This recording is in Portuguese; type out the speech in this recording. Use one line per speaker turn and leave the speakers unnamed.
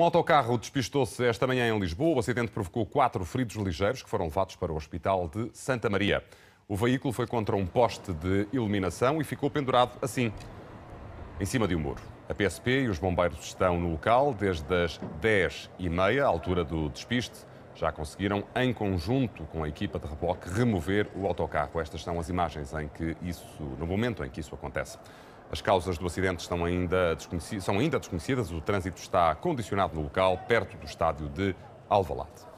Um autocarro despistou-se esta manhã em Lisboa. O acidente provocou quatro feridos ligeiros que foram levados para o Hospital de Santa Maria. O veículo foi contra um poste de iluminação e ficou pendurado assim, em cima de um muro. A PSP e os bombeiros estão no local desde as 10h30, altura do despiste. Já conseguiram, em conjunto com a equipa de reboque, remover o autocarro. Estas são as imagens em que isso, no momento em que isso acontece. As causas do acidente estão ainda são ainda desconhecidas. O trânsito está condicionado no local, perto do estádio de Alvalade.